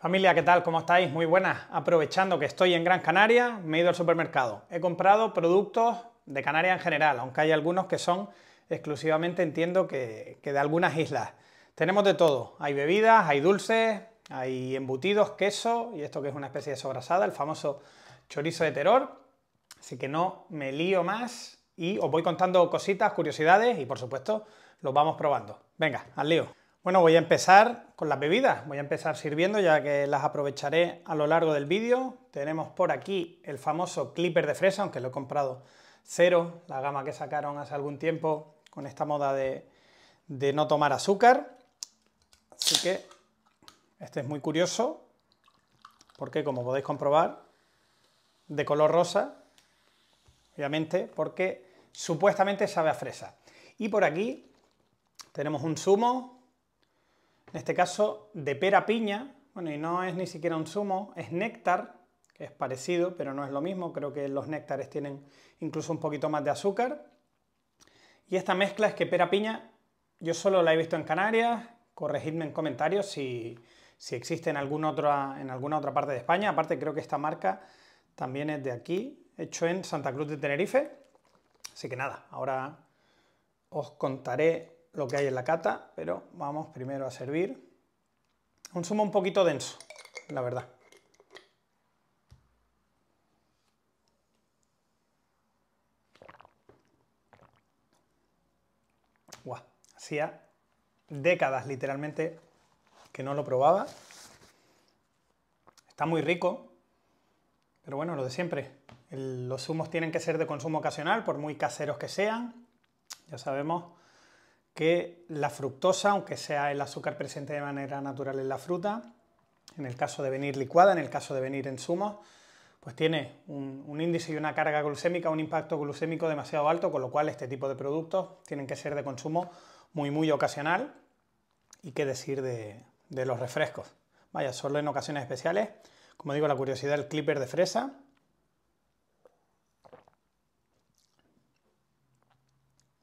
Familia, ¿qué tal? ¿Cómo estáis? Muy buenas. Aprovechando que estoy en Gran Canaria, me he ido al supermercado. He comprado productos de Canaria en general, aunque hay algunos que son exclusivamente, entiendo, que, de algunas islas. Tenemos de todo. Hay bebidas, hay dulces, hay embutidos, queso y esto que es una especie de sobrasada, el famoso chorizo de terror. Así que no me lío más y os voy contando cositas, curiosidades y, por supuesto, los vamos probando. Venga, al lío. Bueno, voy a empezar con las bebidas, voy a empezar sirviendo ya que las aprovecharé a lo largo del vídeo. Tenemos por aquí el famoso clipper de fresa, aunque lo he comprado cero, la gama que sacaron hace algún tiempo con esta moda de, no tomar azúcar. Así que este es muy curioso porque como podéis comprobar, de color rosa, obviamente, porque supuestamente sabe a fresa. Y por aquí tenemos un zumo en este caso, de pera piña, bueno, y no es ni siquiera un zumo, es néctar, que es parecido, pero no es lo mismo, creo que los néctares tienen incluso un poquito más de azúcar. Y esta mezcla es que pera piña, yo solo la he visto en Canarias, corregidme en comentarios si, existe en alguna, otra, en alguna otra parte de España, aparte creo que esta marca también es de aquí, hecho en Santa Cruz de Tenerife. Así que nada, ahora os contaré lo que hay en la cata, pero vamos primero a servir. Un zumo un poquito denso, la verdad. hacía décadas literalmente que no lo probaba. Está muy rico, pero bueno, lo de siempre. los zumos tienen que ser de consumo ocasional, por muy caseros que sean. Ya sabemos que la fructosa, aunque sea el azúcar presente de manera natural en la fruta, en el caso de venir licuada, en el caso de venir en zumo, pues tiene un, índice y una carga glucémica, un impacto glucémico demasiado alto, con lo cual este tipo de productos tienen que ser de consumo muy, muy ocasional y qué decir de, de los refrescos. Vaya, solo en ocasiones especiales. Como digo, la curiosidad del clipper de fresa.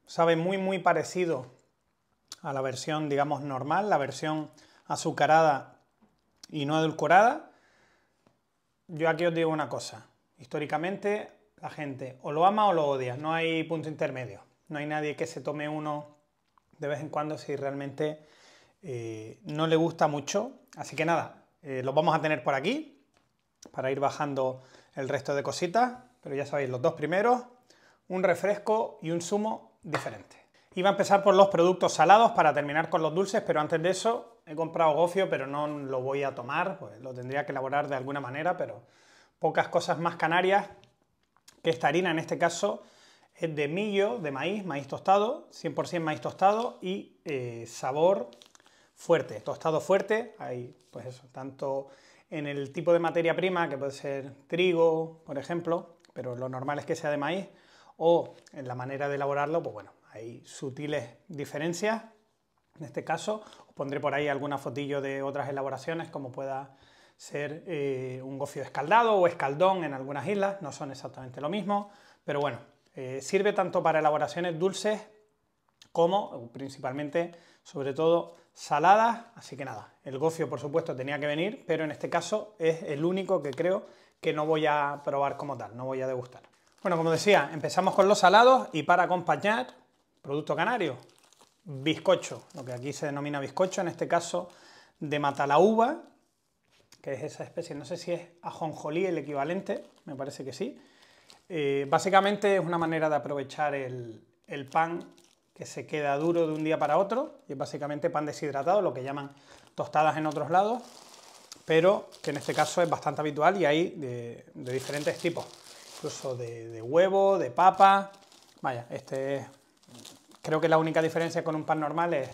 Sabe muy, muy parecido a la versión, digamos, normal, la versión azucarada y no edulcorada, yo aquí os digo una cosa. Históricamente la gente o lo ama o lo odia, no hay punto intermedio. No hay nadie que se tome uno de vez en cuando si realmente eh, no le gusta mucho. Así que nada, lo eh, los vamos a tener por aquí para ir bajando el resto de cositas. Pero ya sabéis, los dos primeros, un refresco y un zumo diferente. Iba a empezar por los productos salados para terminar con los dulces, pero antes de eso he comprado gofio, pero no lo voy a tomar, pues lo tendría que elaborar de alguna manera, pero pocas cosas más canarias que esta harina, en este caso es de millo, de maíz, maíz tostado, 100% maíz tostado y eh, sabor fuerte, tostado fuerte, hay pues eso, tanto en el tipo de materia prima, que puede ser trigo, por ejemplo, pero lo normal es que sea de maíz, o en la manera de elaborarlo, pues bueno, hay sutiles diferencias. En este caso, os pondré por ahí alguna fotillo de otras elaboraciones, como pueda ser eh, un gofio escaldado o escaldón en algunas islas. No son exactamente lo mismo, pero bueno, eh, sirve tanto para elaboraciones dulces como principalmente, sobre todo, saladas. Así que nada, el gofio por supuesto tenía que venir, pero en este caso es el único que creo que no voy a probar como tal, no voy a degustar. Bueno, como decía, empezamos con los salados y para acompañar Producto canario, bizcocho, lo que aquí se denomina bizcocho, en este caso de uva, que es esa especie, no sé si es ajonjolí el equivalente, me parece que sí. Eh, básicamente es una manera de aprovechar el, pan que se queda duro de un día para otro, y es básicamente pan deshidratado, lo que llaman tostadas en otros lados, pero que en este caso es bastante habitual y hay de, diferentes tipos, incluso de, de, huevo, de papa, vaya, este es Creo que la única diferencia con un pan normal es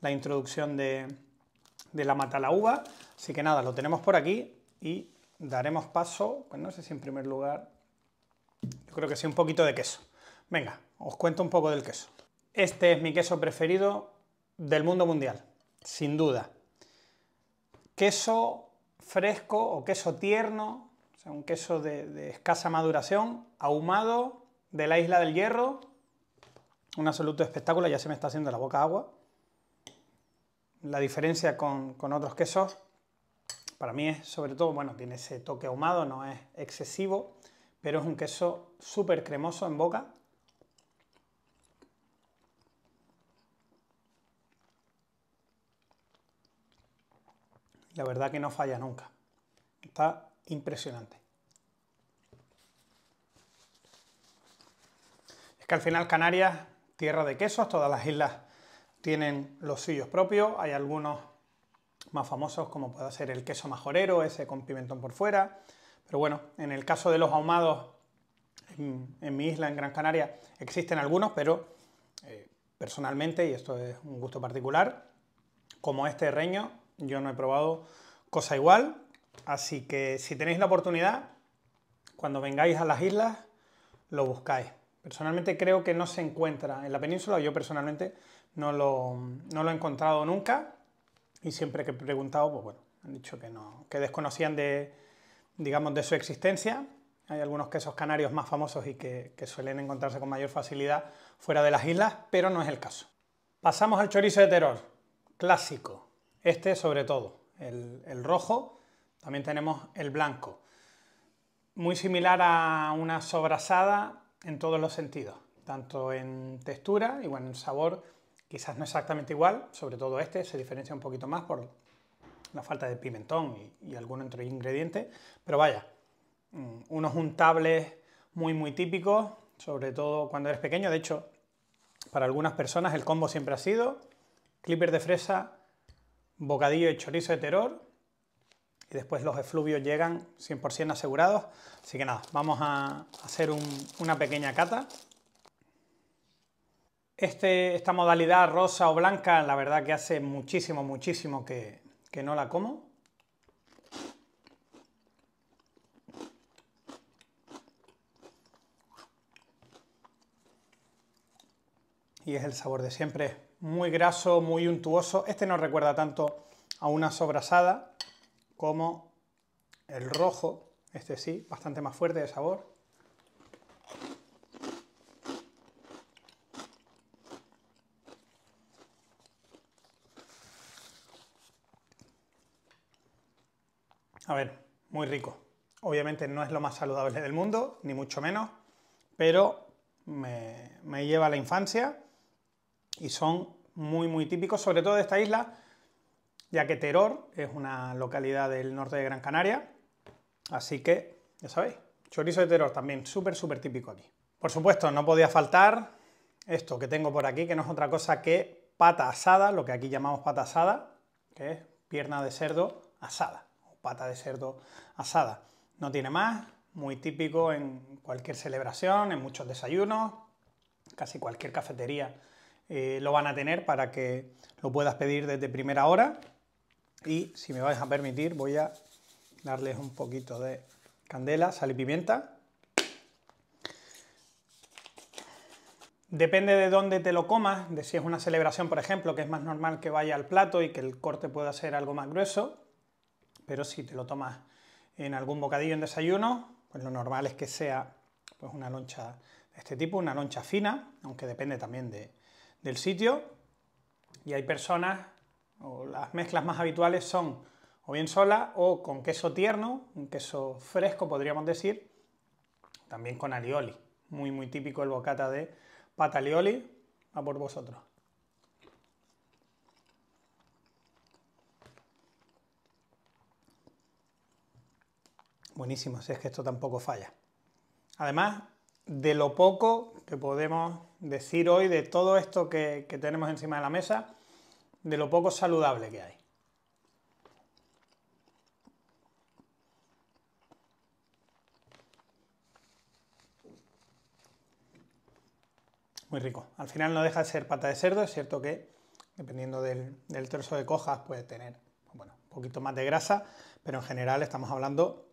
la introducción de, la mata a la uva. Así que nada, lo tenemos por aquí y daremos paso, pues no sé si en primer lugar, yo creo que sí, un poquito de queso. Venga, os cuento un poco del queso. Este es mi queso preferido del mundo mundial, sin duda. Queso fresco o queso tierno, o sea, un queso de escasa maduración, ahumado de la isla del Hierro, un absoluto espectáculo, ya se me está haciendo la boca agua. La diferencia con, otros quesos, para mí es sobre todo, bueno, tiene ese toque ahumado, no es excesivo, pero es un queso súper cremoso en boca. La verdad que no falla nunca. Está impresionante. Es que al final Canarias tierra de quesos, todas las islas tienen los suyos propios, hay algunos más famosos como puede ser el queso majorero, ese con pimentón por fuera, pero bueno, en el caso de los ahumados en, mi isla, en Gran Canaria, existen algunos, pero eh, personalmente, y esto es un gusto particular, como este reño, yo no he probado cosa igual, así que si tenéis la oportunidad, cuando vengáis a las islas, lo buscáis. Personalmente creo que no se encuentra en la península, yo personalmente no lo, no lo he encontrado nunca y siempre que he preguntado, pues bueno, han dicho que no, que desconocían de, digamos, de su existencia. Hay algunos quesos canarios más famosos y que, suelen encontrarse con mayor facilidad fuera de las islas, pero no es el caso. Pasamos al chorizo de terror, clásico, este sobre todo, el, el rojo, también tenemos el blanco. Muy similar a una sobrasada, en todos los sentidos, tanto en textura y bueno, en sabor quizás no exactamente igual, sobre todo este se diferencia un poquito más por la falta de pimentón y, algún otro ingrediente, pero vaya, mm, unos untables muy muy típicos, sobre todo cuando eres pequeño, de hecho, para algunas personas el combo siempre ha sido clipper de fresa, bocadillo de chorizo de terror y después los efluvios llegan 100% asegurados. Así que nada, vamos a hacer una pequeña cata. Este, esta modalidad rosa o blanca, la verdad que hace muchísimo, muchísimo que, que no la como. y es el sabor de siempre. Muy graso, muy untuoso. Este no recuerda tanto a una sobrasada como el rojo, este sí, bastante más fuerte de sabor. A ver, muy rico. Obviamente no es lo más saludable del mundo, ni mucho menos, pero me, lleva a la infancia y son muy, muy típicos, sobre todo de esta isla, ya que Teror es una localidad del norte de Gran Canaria. Así que, ya sabéis, chorizo de Teror también, súper, súper típico aquí. Por supuesto, no podía faltar esto que tengo por aquí, que no es otra cosa que pata asada, lo que aquí llamamos pata asada, que es pierna de cerdo asada, o pata de cerdo asada. No tiene más, muy típico en cualquier celebración, en muchos desayunos, casi cualquier cafetería eh, lo van a tener para que lo puedas pedir desde primera hora y si me vais a permitir, voy a darles un poquito de candela, sal y pimienta. Depende de dónde te lo comas, de si es una celebración, por ejemplo, que es más normal que vaya al plato y que el corte pueda ser algo más grueso, pero si te lo tomas en algún bocadillo en desayuno, pues lo normal es que sea pues una loncha de este tipo, una loncha fina, aunque depende también de, del sitio. Y hay personas las mezclas más habituales son o bien sola o con queso tierno, un queso fresco podríamos decir, también con alioli, muy muy típico el bocata de pata alioli, a por vosotros. Buenísimo, si es que esto tampoco falla. Además, de lo poco que podemos decir hoy de todo esto que tenemos encima de la mesa, de lo poco saludable que hay. Muy rico. Al final no deja de ser pata de cerdo, es cierto que dependiendo del, trozo de cojas puede tener un poquito más de grasa, pero en general estamos hablando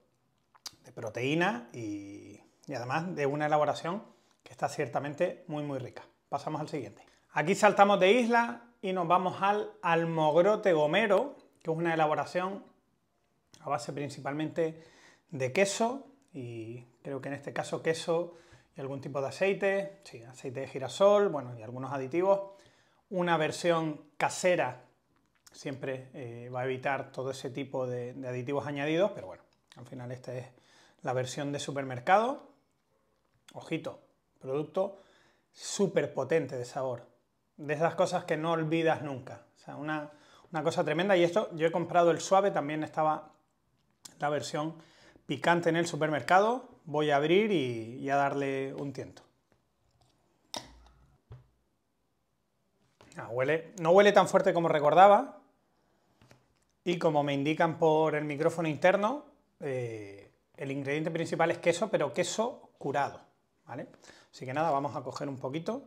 de proteína y, y además de una elaboración que está ciertamente muy muy rica. Pasamos al siguiente. Aquí saltamos de isla y nos vamos al almogrote gomero, que es una elaboración a base principalmente de queso y creo que en este caso queso y algún tipo de aceite, aceite de girasol, bueno, y algunos aditivos. Una versión casera siempre eh, va a evitar todo ese tipo de, de aditivos añadidos, pero bueno, al final esta es la versión de supermercado. Ojito, producto súper potente de sabor de esas cosas que no olvidas nunca. O sea, una, cosa tremenda. Y esto, yo he comprado el suave, también estaba la versión picante en el supermercado. Voy a abrir y, a darle un tiento. Ah, no huele tan fuerte como recordaba. Y como me indican por el micrófono interno, eh, el ingrediente principal es queso, pero queso curado. ¿vale? Así que nada, vamos a coger un poquito.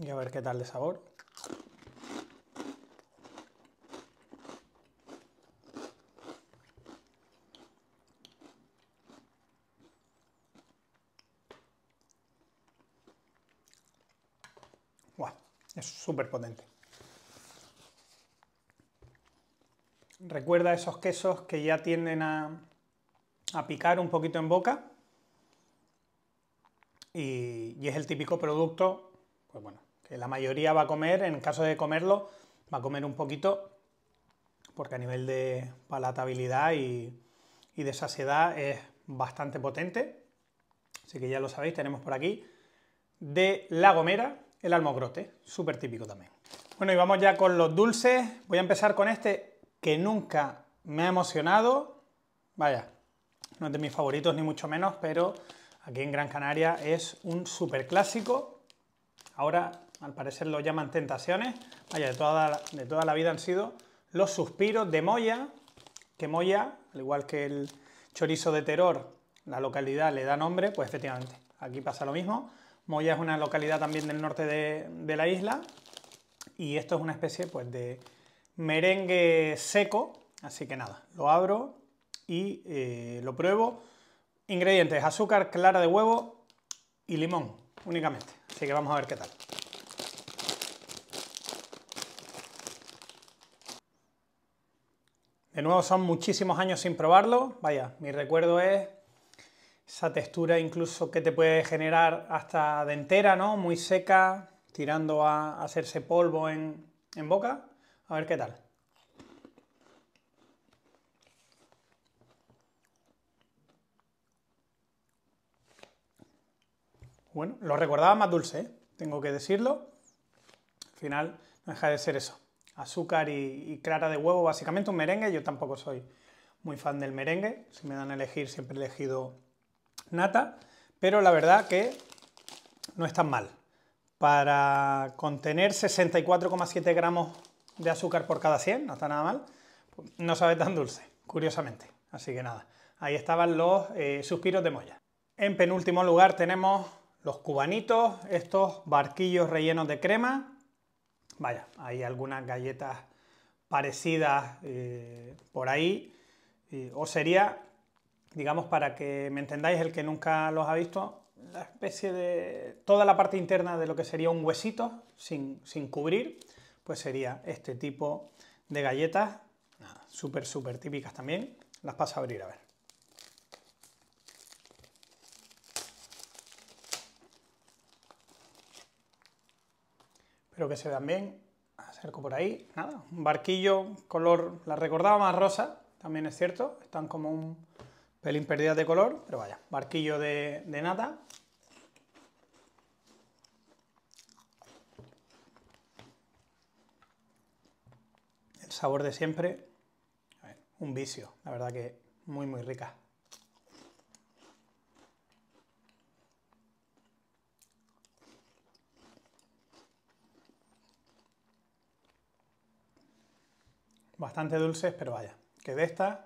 y a ver qué tal de sabor. es súper potente. Recuerda esos quesos que ya tienden a, picar un poquito en boca. Y, y es el típico producto pues bueno, que la mayoría va a comer, en caso de comerlo, va a comer un poquito, porque a nivel de palatabilidad y, de saciedad es bastante potente. Así que ya lo sabéis, tenemos por aquí de La Gomera el almogrote, súper típico también. Bueno, y vamos ya con los dulces. Voy a empezar con este que nunca me ha emocionado. Vaya, no es de mis favoritos ni mucho menos, pero aquí en Gran Canaria es un súper clásico ahora al parecer lo llaman tentaciones, vaya, de toda, la, vida han sido los suspiros de Moya, que Moya, al igual que el chorizo de terror, la localidad le da nombre, pues efectivamente, aquí pasa lo mismo. Moya es una localidad también del norte de, la isla y esto es una especie pues, de merengue seco, así que nada, lo abro y eh, lo pruebo. Ingredientes, azúcar clara de huevo y limón únicamente. Así que vamos a ver qué tal. De nuevo son muchísimos años sin probarlo. Vaya, mi recuerdo es esa textura incluso que te puede generar hasta dentera, ¿no? Muy seca, tirando a hacerse polvo en, en boca. A ver qué tal. Bueno, lo recordaba más dulce, ¿eh? tengo que decirlo. Al final no deja de ser eso. Azúcar y, clara de huevo, básicamente un merengue. Yo tampoco soy muy fan del merengue. Si me dan a elegir, siempre he elegido nata. Pero la verdad que no es tan mal. Para contener 64,7 gramos de azúcar por cada 100, no está nada mal. No sabe tan dulce, curiosamente. Así que nada, ahí estaban los eh, suspiros de Moya. En penúltimo lugar tenemos los cubanitos, estos barquillos rellenos de crema. Vaya, hay algunas galletas parecidas eh, por ahí. Eh, o sería, digamos, para que me entendáis, el que nunca los ha visto, la especie de. toda la parte interna de lo que sería un huesito sin, sin cubrir, pues sería este tipo de galletas, súper, súper típicas también. Las paso a abrir a ver. Espero que se vean bien. Acerco por ahí. Nada, un barquillo, color, la recordaba más rosa, también es cierto. Están como un pelín perdidas de color, pero vaya, barquillo de, de nata. El sabor de siempre. un vicio, la verdad que muy, muy rica. bastante dulces, pero vaya, que de estas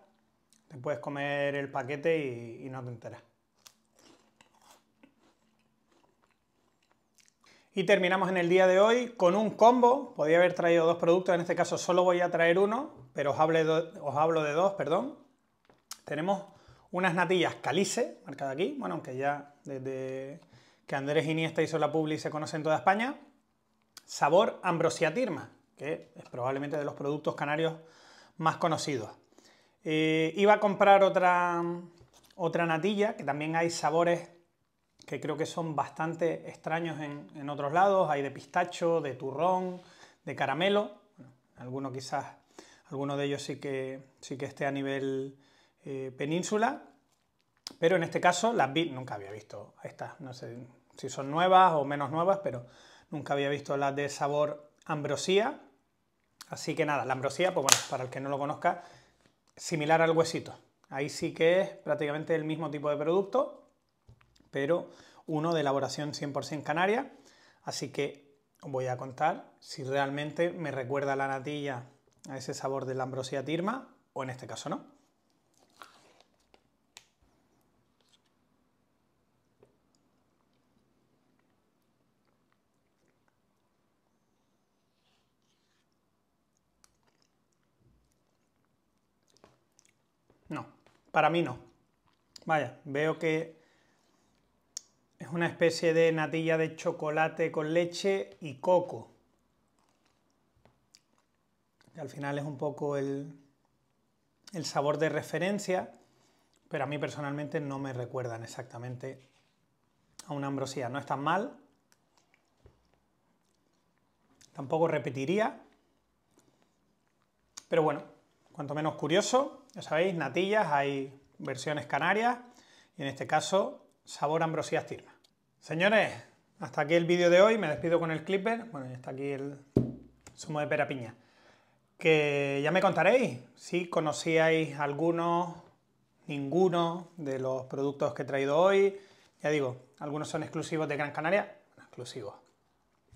te puedes comer el paquete y, no te enteras. Y terminamos en el día de hoy con un combo. podía haber traído dos productos, en este caso solo voy a traer uno, pero os, os hablo de dos, perdón. Tenemos unas natillas Calice, marcada aquí, bueno, aunque ya desde que Andrés Iniesta hizo la publi se conoce en toda España. Sabor Ambrosia Tirma que es probablemente de los productos canarios más conocidos. Eh, iba a comprar otra, otra natilla, que también hay sabores que creo que son bastante extraños en, otros lados. Hay de pistacho, de turrón, de caramelo. alguno quizás, alguno de ellos sí que, sí que esté a nivel eh, península. Pero en este caso las vi, nunca había visto estas, no sé si son nuevas o menos nuevas, pero nunca había visto las de sabor ambrosía, Así que nada, la ambrosía, pues bueno, para el que no lo conozca, similar al huesito. Ahí sí que es prácticamente el mismo tipo de producto, pero uno de elaboración 100% canaria. Así que os voy a contar si realmente me recuerda la natilla a ese sabor de la ambrosía tirma o en este caso no. Para mí no. Vaya, veo que es una especie de natilla de chocolate con leche y coco. al final es un poco el, el sabor de referencia, pero a mí personalmente no me recuerdan exactamente a una ambrosía. No es tan mal. Tampoco repetiría. Pero bueno, cuanto menos curioso, ya sabéis, natillas, hay versiones canarias y en este caso sabor ambrosía tirna. Señores, hasta aquí el vídeo de hoy, me despido con el clipper, bueno, y hasta aquí el zumo de pera piña. Que ya me contaréis si conocíais algunos, ninguno de los productos que he traído hoy. Ya digo, algunos son exclusivos de Gran Canaria, exclusivos,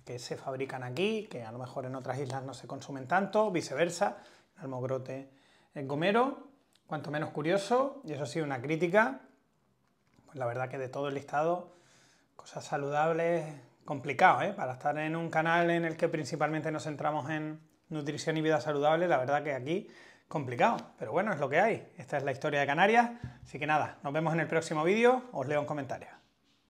que se fabrican aquí, que a lo mejor en otras islas no se consumen tanto, viceversa, el Almogrote el gomero, cuanto menos curioso, y eso ha sido una crítica. Pues la verdad que de todo el listado, cosas saludables, complicado, ¿eh? Para estar en un canal en el que principalmente nos centramos en nutrición y vida saludable, la verdad que aquí complicado. Pero bueno, es lo que hay. Esta es la historia de Canarias. Así que nada, nos vemos en el próximo vídeo. Os leo en comentarios.